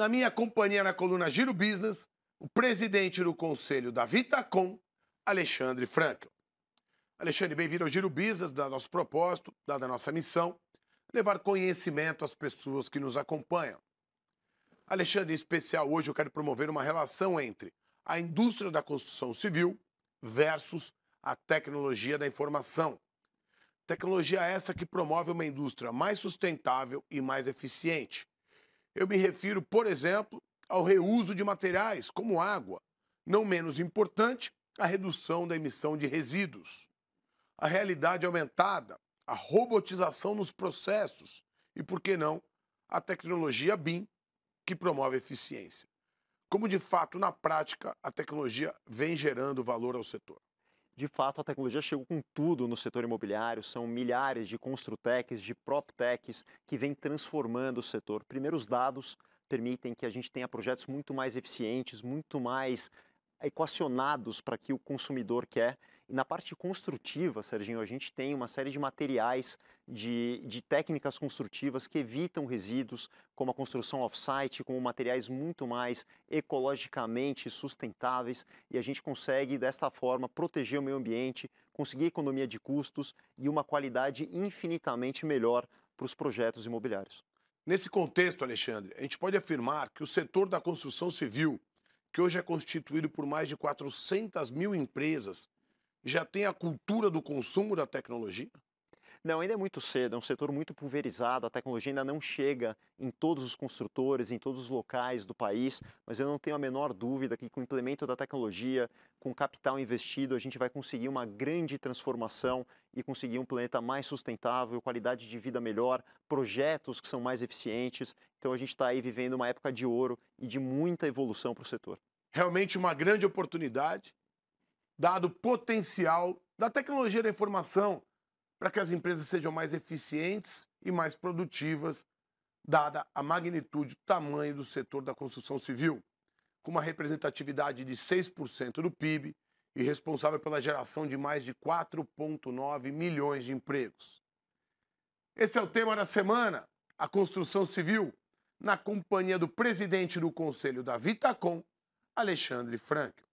na minha companhia na coluna Giro Business, o presidente do conselho da Vitacom, Alexandre Frankel. Alexandre, bem-vindo ao Giro Business, da nosso propósito, da nossa missão, levar conhecimento às pessoas que nos acompanham. Alexandre, em especial hoje eu quero promover uma relação entre a indústria da construção civil versus a tecnologia da informação. Tecnologia essa que promove uma indústria mais sustentável e mais eficiente, eu me refiro, por exemplo, ao reuso de materiais, como água. Não menos importante, a redução da emissão de resíduos. A realidade aumentada, a robotização nos processos e, por que não, a tecnologia BIM, que promove eficiência. Como, de fato, na prática, a tecnologia vem gerando valor ao setor. De fato, a tecnologia chegou com tudo no setor imobiliário, são milhares de construtecs de proptechs que vêm transformando o setor. Primeiros dados permitem que a gente tenha projetos muito mais eficientes, muito mais equacionados para que o consumidor quer e na parte construtiva, Serginho, a gente tem uma série de materiais, de, de técnicas construtivas que evitam resíduos, como a construção off-site, como materiais muito mais ecologicamente sustentáveis. E a gente consegue, desta forma, proteger o meio ambiente, conseguir economia de custos e uma qualidade infinitamente melhor para os projetos imobiliários. Nesse contexto, Alexandre, a gente pode afirmar que o setor da construção civil, que hoje é constituído por mais de 400 mil empresas, já tem a cultura do consumo da tecnologia? Não, ainda é muito cedo, é um setor muito pulverizado, a tecnologia ainda não chega em todos os construtores, em todos os locais do país, mas eu não tenho a menor dúvida que com o implemento da tecnologia, com capital investido, a gente vai conseguir uma grande transformação e conseguir um planeta mais sustentável, qualidade de vida melhor, projetos que são mais eficientes. Então a gente está aí vivendo uma época de ouro e de muita evolução para o setor. Realmente uma grande oportunidade dado o potencial da tecnologia da informação para que as empresas sejam mais eficientes e mais produtivas, dada a magnitude, e tamanho do setor da construção civil, com uma representatividade de 6% do PIB e responsável pela geração de mais de 4,9 milhões de empregos. Esse é o tema da semana, a construção civil, na companhia do presidente do Conselho da Vitacom, Alexandre Franco.